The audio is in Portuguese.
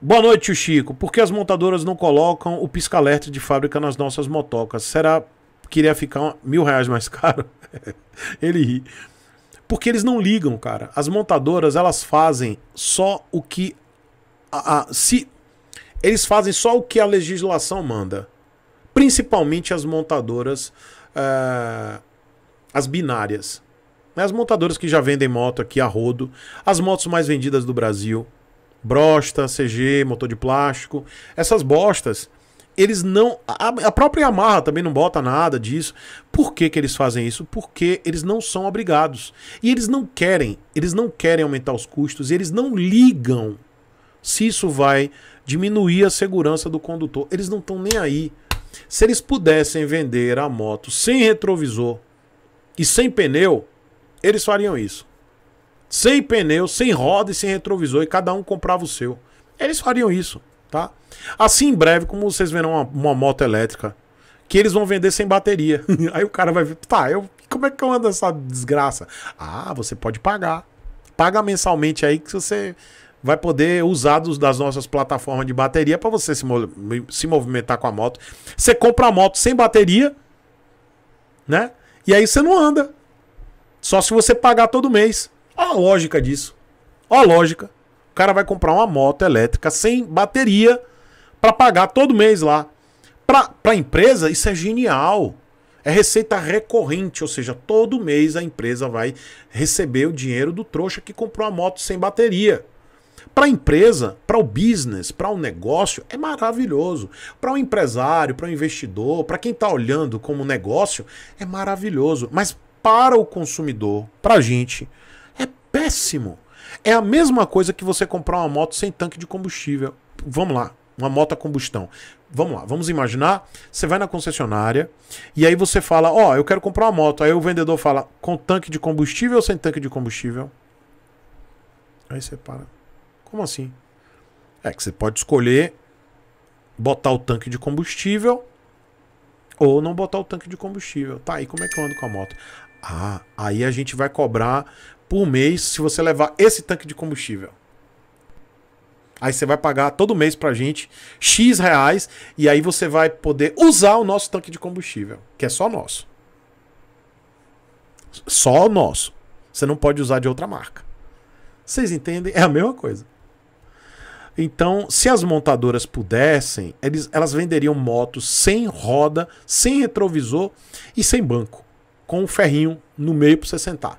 Boa noite, tio Chico. Por que as montadoras não colocam o pisca-alerta de fábrica nas nossas motocas? Será que iria ficar mil reais mais caro? Ele ri. Porque eles não ligam, cara. As montadoras, elas fazem só o que... A, a, se Eles fazem só o que a legislação manda. Principalmente as montadoras... Uh, as binárias. As montadoras que já vendem moto aqui a rodo. As motos mais vendidas do Brasil brosta, CG, motor de plástico. Essas bostas, eles não. A, própria Yamaha também não bota nada disso. Por que, que eles fazem isso? Porque eles não são obrigados. E eles não querem, eles não querem aumentar os custos, eles não ligam se isso vai diminuir a segurança do condutor. Eles não estão nem aí. Se eles pudessem vender a moto sem retrovisor e sem pneu, eles fariam isso sem pneu, sem roda e sem retrovisor, e cada um comprava o seu. Eles fariam isso, tá? Assim em breve, como vocês verão uma, uma moto elétrica, que eles vão vender sem bateria. Aí o cara vai ver, tá, eu, como é que eu ando essa desgraça? Ah, você pode pagar. Paga mensalmente aí que você vai poder usar dos, das nossas plataformas de bateria para você se, se movimentar com a moto. Você compra a moto sem bateria, né? E aí você não anda. Só se você pagar todo mês. Olha a lógica disso. Olha a lógica. O cara vai comprar uma moto elétrica sem bateria para pagar todo mês lá. Para a empresa, isso é genial. É receita recorrente, ou seja, todo mês a empresa vai receber o dinheiro do trouxa que comprou a moto sem bateria. Para a empresa, para o business, para o um negócio, é maravilhoso. Para o um empresário, para o um investidor, para quem está olhando como negócio, é maravilhoso. Mas para o consumidor, para a gente, péssimo. É a mesma coisa que você comprar uma moto sem tanque de combustível. Vamos lá, uma moto a combustão. Vamos lá, vamos imaginar, você vai na concessionária e aí você fala: "Ó, oh, eu quero comprar uma moto". Aí o vendedor fala: "Com tanque de combustível ou sem tanque de combustível?" Aí você para. Como assim? É que você pode escolher botar o tanque de combustível ou não botar o tanque de combustível. Tá, e como é que eu ando com a moto? Ah, aí a gente vai cobrar por mês se você levar esse tanque de combustível. Aí você vai pagar todo mês pra gente X reais e aí você vai poder usar o nosso tanque de combustível, que é só nosso. Só o nosso. Você não pode usar de outra marca. Vocês entendem? É a mesma coisa. Então, se as montadoras pudessem, eles, elas venderiam motos sem roda, sem retrovisor e sem banco, com um ferrinho no meio para você sentar.